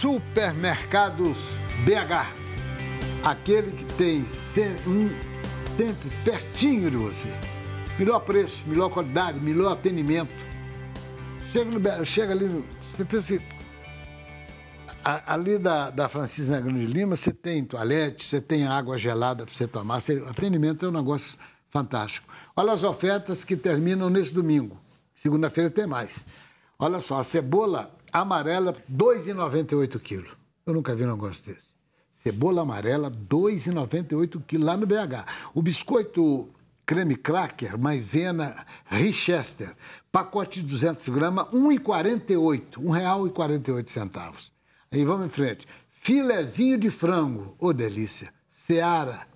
Supermercados BH. Aquele que tem um sempre pertinho de você. Melhor preço, melhor qualidade, melhor atendimento. Chega, no, chega ali, você pensa que assim, ali da, da Francisca Grande Lima, você tem toalete, você tem água gelada para você tomar. Você, atendimento é um negócio fantástico. Olha as ofertas que terminam nesse domingo. Segunda-feira tem mais. Olha só, a cebola amarela, 2,98 quilos. Eu nunca vi um negócio desse. Cebola amarela, 2,98 quilos lá no BH. O biscoito creme cracker, maisena, Richester, pacote de 200 gramas, 1,48, R$ 1,48. Aí vamos em frente. Filezinho de frango, ô oh, delícia, Seara,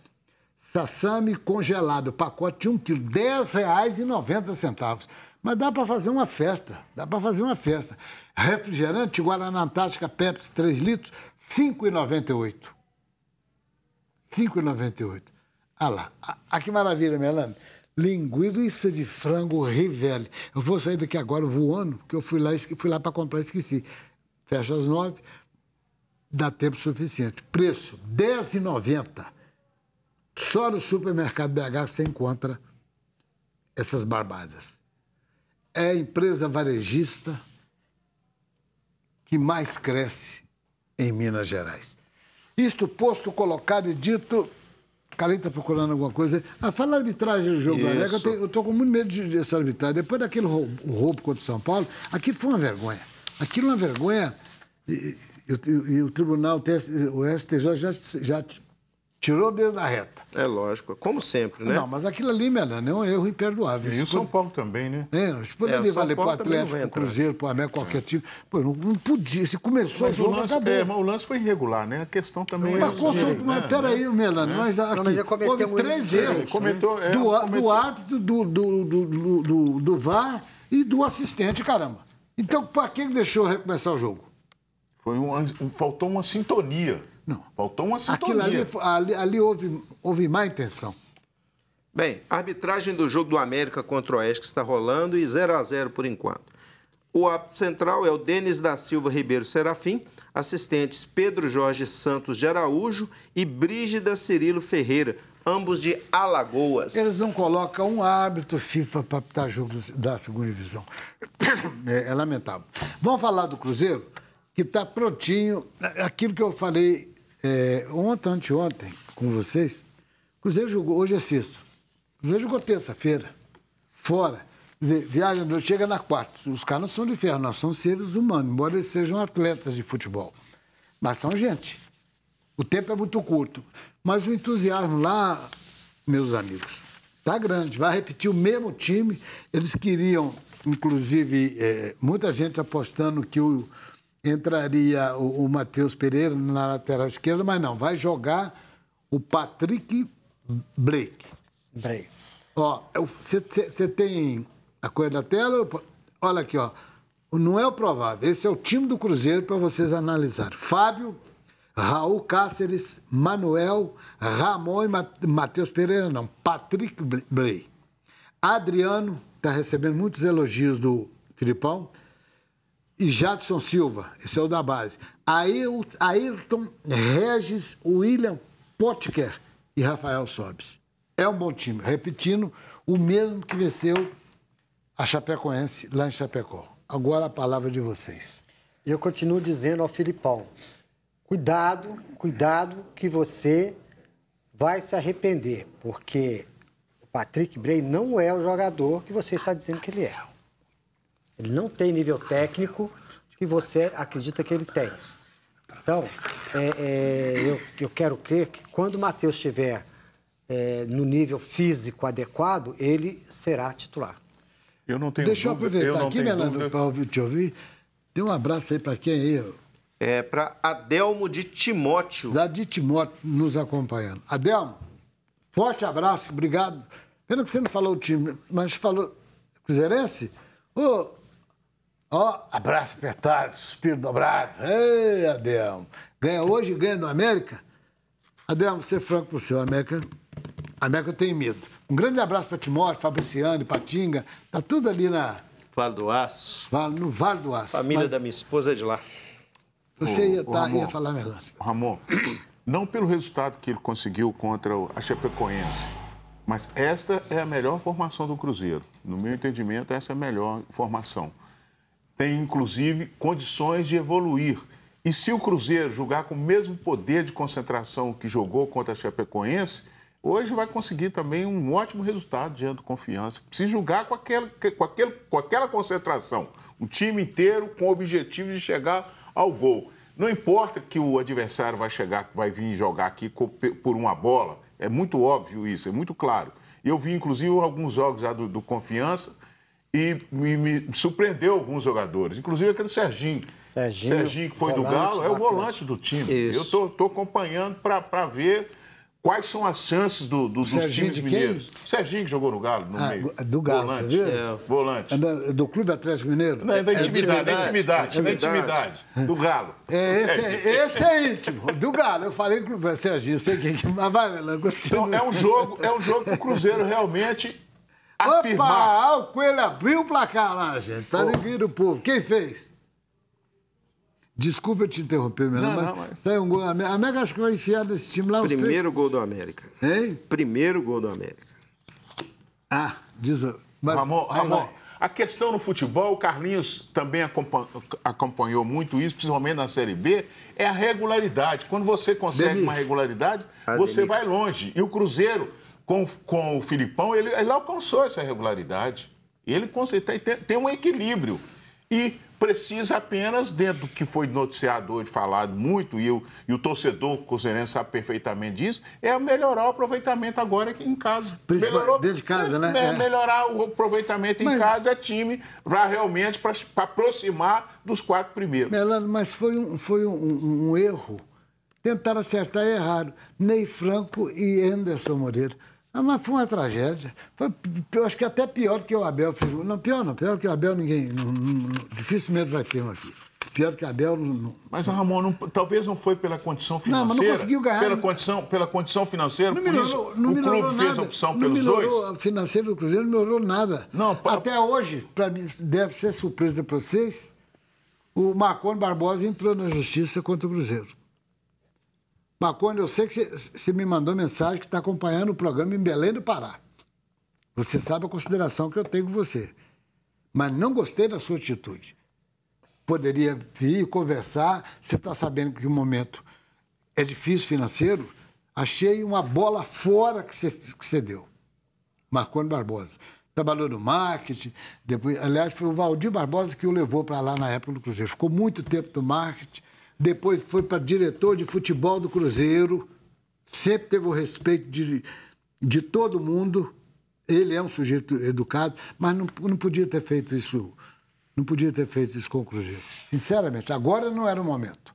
sassame congelado, pacote de 1 quilo, R$ 10,90. Mas dá para fazer uma festa, dá para fazer uma festa. Refrigerante Guaraná Antártica Pepsi 3 litros, R$ 5,98. 5,98. olha lá, ah, ah, que maravilha, minha Linguiça de frango Rivelli. Eu vou sair daqui agora voando, porque eu fui lá, fui lá para comprar e esqueci. Fecha às nove, dá tempo suficiente. Preço R$ 10,90. Só no supermercado BH você encontra essas barbadas. É empresa varejista mais cresce em Minas Gerais. Isto posto, colocado e dito. está procurando alguma coisa. fala a arbitragem do jogo, né? Eu estou com muito medo de dessa arbitragem. Depois daquele roubo, roubo contra o São Paulo, aquilo foi uma vergonha. Aquilo é uma vergonha. E, e, e, o, e, o tribunal, o STJ já, já Tirou o dedo da reta. É lógico, como sempre, né? Não, mas aquilo ali, Melano, é um erro imperdoável. E o São pode... Paulo também, né? É, não, isso poderia é, valer para o Atlético, para o Cruzeiro, para o América, qualquer é. time. Pô, não, não podia, se começou mas o jogo, o lance, acabou. É, mas o lance foi irregular, né? A questão também... Mas, é, é, mas é, né? peraí, é. né? Melano, mas aqui não, mas cometeu houve três erros. Né? Cometeu, é, do, cometeu. do árbitro, do, do, do, do, do VAR e do assistente, caramba. Então, para quem deixou recomeçar o jogo? Foi um, um faltou uma sintonia. Não. Faltou uma sintonia. Aquilo ali, ali, ali houve, houve má intenção. Bem, arbitragem do jogo do América contra o Oeste está rolando e 0 a 0 por enquanto. O árbitro central é o Denis da Silva Ribeiro Serafim, assistentes Pedro Jorge Santos de Araújo e Brígida Cirilo Ferreira, ambos de Alagoas. Eles não colocam um árbitro FIFA para apitar jogos da segunda divisão. É, é lamentável. Vamos falar do Cruzeiro, que está prontinho. Aquilo que eu falei é, ontem, anteontem, com vocês, o Cruzeiro jogou, hoje é sexta. O Cruzeiro jogou terça-feira, fora. Quer dizer, viaja, chega na quarta. Os caras não são de ferro, nós somos seres humanos, embora eles sejam atletas de futebol. Mas são gente. O tempo é muito curto. Mas o entusiasmo lá, meus amigos, tá grande. Vai repetir o mesmo time. Eles queriam, inclusive, é, muita gente apostando que o entraria o, o Matheus Pereira na lateral esquerda, mas não, vai jogar o Patrick Blake. Blake. Ó, você tem a coisa da tela? Olha aqui, ó. Não é o provável. Esse é o time do Cruzeiro para vocês analisarem. Fábio, Raul Cáceres, Manuel, Ramon e Matheus Pereira, não. Patrick Blay. Adriano, está recebendo muitos elogios do Filipão e Jadson Silva, esse é o da base. Ayrton Regis, William Potker e Rafael Sobes. É um bom time. Repetindo, o mesmo que venceu a Chapecoense lá em Chapecó. Agora a palavra de vocês. Eu continuo dizendo ao Filipão, cuidado, cuidado que você vai se arrepender, porque o Patrick Bray não é o jogador que você está dizendo que ele é. Ele não tem nível técnico que você acredita que ele tem. Então, é, é, eu, eu, quero crer que quando o Matheus estiver é, no nível físico adequado, ele será titular. Eu não tenho Deixa Deixa eu aproveitar aqui, Melano, para te ouvir. Dê um abraço aí para quem aí? É para Adelmo de Timóteo. Cidade de Timóteo nos acompanhando. Adelmo, forte abraço, obrigado. Pena que você não falou o time, mas falou Cruzeirense? Ô, Ó, oh, abraço apertado, suspiro dobrado. Ei, Adelmo. Ganha hoje, ganha do América? Adelmo, ser franco com o seu, América. América eu tenho medo. Um grande abraço para Timóteo, Fabriciano, Patinga. Tá tudo ali na. Vale do Aço. Vale, no Vale do Aço. Família Mas... da minha esposa é de lá. Você ia, tá, Ramon, ia falar melhor. Ramon, não pelo resultado que ele conseguiu contra a Chapecoense, mas esta é a melhor formação do Cruzeiro. No meu entendimento, essa é a melhor formação tem inclusive condições de evoluir. E se o Cruzeiro jogar com o mesmo poder de concentração que jogou contra a Chapecoense, hoje vai conseguir também um ótimo resultado diante do Confiança. Se jogar com, aquele, com, aquele, com aquela concentração, o time inteiro com o objetivo de chegar ao gol. Não importa que o adversário vai chegar, vai vir jogar aqui por uma bola, é muito óbvio isso, é muito claro. Eu vi, inclusive, alguns jogos do, do Confiança, e me, me, surpreendeu alguns jogadores, inclusive aquele Serginho. Serginho, Serginho que foi volante, do Galo, é o volante do time. Isso. Eu estou tô, tô acompanhando para ver quais são as chances do, do, dos times mineiros. Serginho que jogou no Galo, no ah, meio. Do Galo, volante. É. Volante. Do, Clube Atlético Mineiro? Não, é da é intimidade, é intimidade, é é da intimidade, do Galo. É, esse, é, esse é íntimo, do Galo. Eu falei com o Serginho, sei quem que... Mas vai, Melan, Então, é um jogo, é um jogo que o Cruzeiro realmente afirmar. Opa, o Coelho abriu o placar lá, gente. Tá ninguém do povo. Quem fez? Desculpa eu te interromper, meu não, mas, mas... saiu um gol. A América acho que vai enfiar desse time lá. Primeiro três... gol do América. Hein? Primeiro gol do América. Ah, diz. Mas... Ramon, Ramon, a questão no futebol, o Carlinhos também acompanhou muito isso, principalmente na Série B, é a regularidade. Quando você consegue Demir. uma regularidade, ah, você vai longe. E o Cruzeiro com, com o Filipão, ele, ele alcançou essa regularidade. Ele tem, tem um equilíbrio. E precisa apenas, dentro do que foi noticiado hoje, falado muito, e, eu, e o torcedor cruzeirense sabe perfeitamente disso, é melhorar o aproveitamento agora aqui em casa. Melhorou, dentro de casa, né? É, é. Melhorar o aproveitamento mas, em casa é time para realmente pra, pra, aproximar dos quatro primeiros. Melano, mas foi um, foi um, um erro. Tentaram acertar errado Ney Franco e Anderson Moreira. Ah, mas foi uma tragédia. Foi, eu acho que até pior do que o Abel fez. Não, pior não. Pior que o Abel ninguém... Não, não, dificilmente vai ter um aqui. Pior que o Abel... Não, mas, Ramon, não, talvez não foi pela condição financeira. Não, mas não conseguiu ganhar. Pela condição, pela condição financeira, não melhorou, isso, não o melhorou clube nada. fez a opção não pelos melhorou, dois. O financeiro do Cruzeiro não melhorou nada. Não, pra... Até hoje, para mim, deve ser surpresa para vocês, o Marconi Barbosa entrou na justiça contra o Cruzeiro. Marconi, eu sei que você me mandou mensagem que está acompanhando o programa em Belém do Pará. Você sabe a consideração que eu tenho com você. Mas não gostei da sua atitude. Poderia vir conversar, você está sabendo que o momento é difícil financeiro. Achei uma bola fora que você, que você deu. Marconi Barbosa trabalhou no marketing. Depois, aliás, foi o Valdir Barbosa que o levou para lá na época do Cruzeiro. Ficou muito tempo no marketing depois foi para diretor de futebol do Cruzeiro, sempre teve o respeito de, de todo mundo. Ele é um sujeito educado, mas não, não podia ter feito isso. Não podia ter feito isso com o Cruzeiro. Sinceramente, agora não era o momento.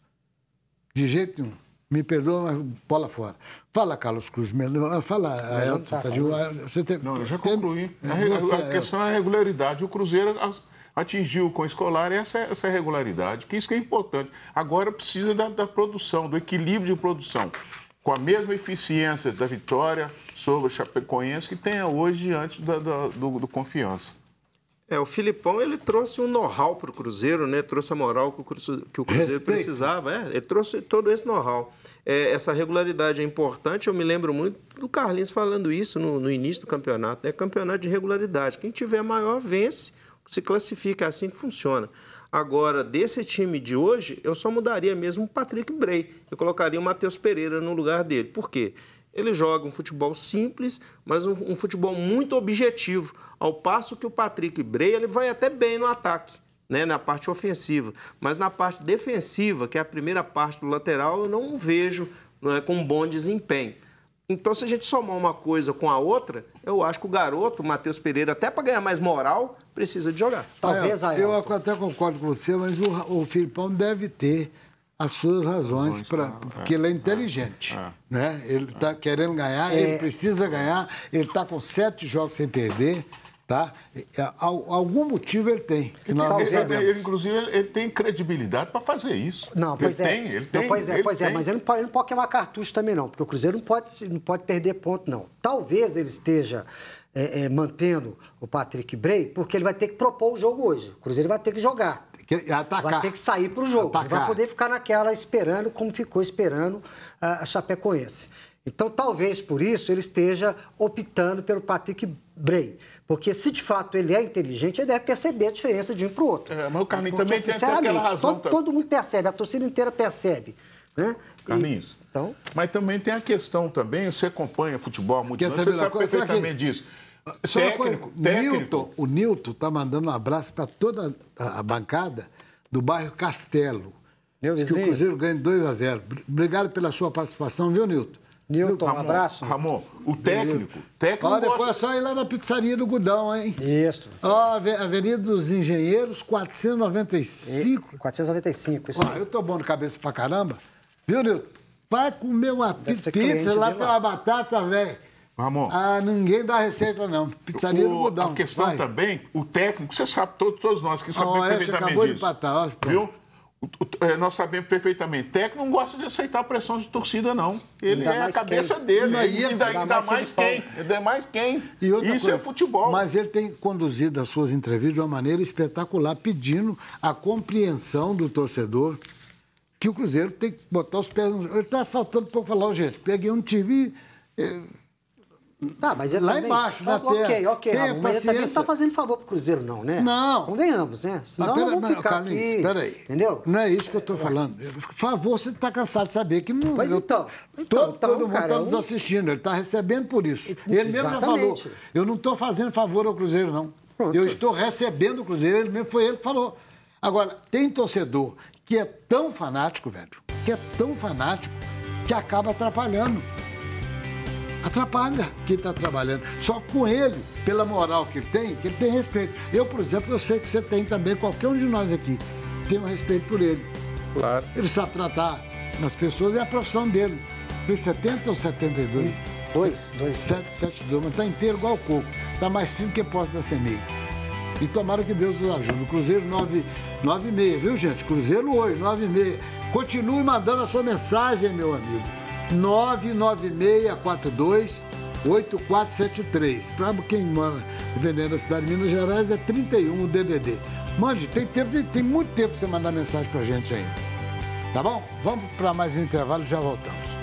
De jeito nenhum. Me perdoa, mas bola fora. Fala, Carlos Cruz. Ah, fala, é, Elton. Tá, tá, tá. você tem, não, eu já concluí. Tem, é, a, a, a, questão é a regularidade. O Cruzeiro atingiu com o escolar essa, é, essa é regularidade, que isso que é importante. Agora precisa da, da produção, do equilíbrio de produção, com a mesma eficiência da vitória sobre o Chapecoense que tenha hoje diante da, da, do, do Confiança. É, o Filipão ele trouxe um know-how para o Cruzeiro, né? Trouxe a moral que o Cruzeiro, que o Cruzeiro precisava. É, ele trouxe todo esse know-how. É, essa regularidade é importante. Eu me lembro muito do Carlinhos falando isso no, no início do campeonato. É né? campeonato de regularidade. Quem tiver maior vence se classifica, é assim que funciona. Agora, desse time de hoje, eu só mudaria mesmo o Patrick Bray. Eu colocaria o Matheus Pereira no lugar dele. Por quê? Ele joga um futebol simples, mas um, um futebol muito objetivo. Ao passo que o Patrick Bray ele vai até bem no ataque. Né, na parte ofensiva, mas na parte defensiva, que é a primeira parte do lateral, eu não vejo não é, com bom desempenho. Então, se a gente somar uma coisa com a outra, eu acho que o garoto, o Matheus Pereira, até para ganhar mais moral, precisa de jogar. Talvez, aí. eu, eu até concordo com você, mas o, o Filipão deve ter as suas razões, para, porque ele é, é. inteligente. É, é, né? Ele está querendo ganhar, é, ele precisa ganhar, ele está com sete jogos sem perder. Tá? É, é, algum motivo ele tem. Que nós ele, ele, inclusive, ele, tem credibilidade para fazer isso. Não, pois ele é. Tem, ele não, tem, pois é, pois é, tem. é, mas ele não, pode, ele não pode queimar cartucho também, não, porque o Cruzeiro não pode, não pode perder ponto, não. Talvez ele esteja é, é, mantendo o Patrick Bray, porque ele vai ter que propor o jogo hoje. O Cruzeiro vai ter que jogar. Que atacar. Vai ter que sair para o jogo. Atacar. Não vai poder ficar naquela esperando, como ficou esperando a Chapecoense. Então, talvez por isso ele esteja optando pelo Patrick Bray. Porque se de fato ele é inteligente, ele deve perceber a diferença de um para o outro. É, mas o Carlinhos também tem aquela razão. Todo, todo mundo percebe, a torcida inteira percebe. Né? Carlinhos. E, então... Mas também tem a questão também, você acompanha futebol há muito tempo, você sabe perfeitamente disso. Só técnico, técnico. o Nilton está mandando um abraço para toda a bancada do bairro Castelo. Meu Que o Cruzeiro ganha 2 a 0. Obrigado pela sua participação, viu, Nilton? Newton, Ramon, um abraço. Ramon, o técnico. técnico Olha, gosta... é só ir lá na pizzaria do Gudão, hein? Isso. Ó, Avenida dos Engenheiros, 495. 495, isso. Ó, eu tô bom de cabeça pra caramba. Viu, Newton? Vai comer uma pizza, pizza lá tem uma batata, velho. Ramon. Ah, ninguém dá receita, não. Pizzaria o, do Gudão. A questão vai. também, o técnico, você sabe, todos, todos nós que sabemos oh, perfeitamente acabou disso. De empatar, ó, viu? É, nós sabemos perfeitamente. Técnico não gosta de aceitar pressão de torcida, não. Ele ainda é a cabeça quem? dele. Ainda, ainda, ainda, ainda, mais, mais quem? Ainda é mais quem? Isso é coisa, é futebol. Mas ele tem conduzido as suas entrevistas de uma maneira espetacular, pedindo a compreensão do torcedor que o Cruzeiro tem que botar os pés no. Ele está faltando pouco falar, gente, peguei um time. E eh, Tá, mas lá também, embaixo da então, terra. Ok, ok. Tenha a também não está fazendo favor para o Cruzeiro, não, né? Não. Convenhamos, né? Senão mas, pera, não, vamos ficar Carlinhos, aqui, peraí. Entendeu? Não é isso que eu estou é. falando. favor, você está cansado de saber que não. Mas eu, então, todo, então, então, todo mundo está nos assistindo, ele está recebendo por isso. Ele exatamente. mesmo já falou. Eu não estou fazendo favor ao Cruzeiro, não. Pronto. Eu estou recebendo o Cruzeiro, ele mesmo foi ele que falou. Agora, tem torcedor que é tão fanático, velho, que é tão fanático, que acaba atrapalhando atrapalha quem está trabalhando. Só com ele, pela moral que ele tem, que ele tem respeito. Eu, por exemplo, eu sei que você tem também, qualquer um de nós aqui, tem um respeito por ele. Claro. Ele sabe tratar as pessoas, é a profissão dele. Tem 70 ou 72? E dois, dois. sete sete dois mas está inteiro igual o coco. Está mais fino que posso da semeia. E tomara que Deus nos ajude. Cruzeiro 9, 9 meia, viu, gente? Cruzeiro 8, 9,6. meia. Continue mandando a sua mensagem, meu amigo. 99642 8473. Para quem mora vendendo na cidade de Minas Gerais é 31 o DDD. Mande, tem tempo, tem muito tempo para você mandar mensagem para gente aí. Tá bom? Vamos para mais um intervalo e já voltamos.